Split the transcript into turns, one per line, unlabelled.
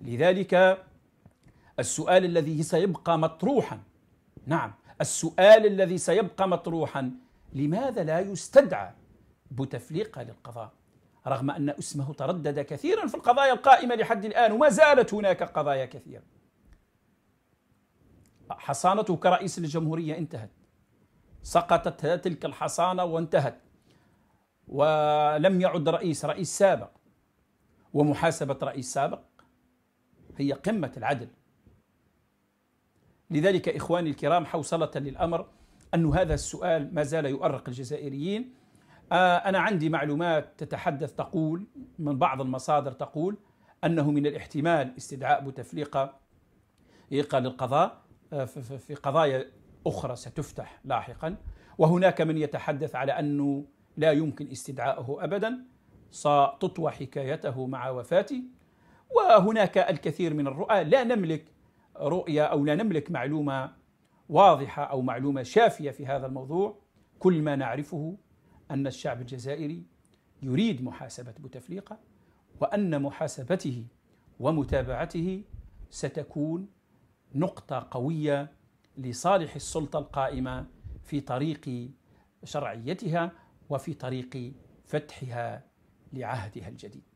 لذلك السؤال الذي سيبقى مطروحا نعم السؤال الذي سيبقى مطروحا لماذا لا يستدعى بوتفليقه للقضاء رغم ان اسمه تردد كثيرا في القضايا القائمه لحد الان وما زالت هناك قضايا كثيره حصانته كرئيس الجمهوريه انتهت سقطت تلك الحصانه وانتهت ولم يعد رئيس رئيس سابق ومحاسبه رئيس سابق هي قمة العدل لذلك إخواني الكرام حوصلة للأمر أن هذا السؤال ما زال يؤرق الجزائريين آه، أنا عندي معلومات تتحدث تقول من بعض المصادر تقول أنه من الاحتمال استدعاء بوتفليقة إيقا للقضاء آه، في قضايا أخرى ستفتح لاحقا وهناك من يتحدث على أنه لا يمكن استدعائه أبدا ستطوى حكايته مع وفاته وهناك الكثير من الرؤى لا نملك رؤية أو لا نملك معلومة واضحة أو معلومة شافية في هذا الموضوع كل ما نعرفه أن الشعب الجزائري يريد محاسبة بوتفليقة وأن محاسبته ومتابعته ستكون نقطة قوية لصالح السلطة القائمة في طريق شرعيتها وفي طريق فتحها لعهدها الجديد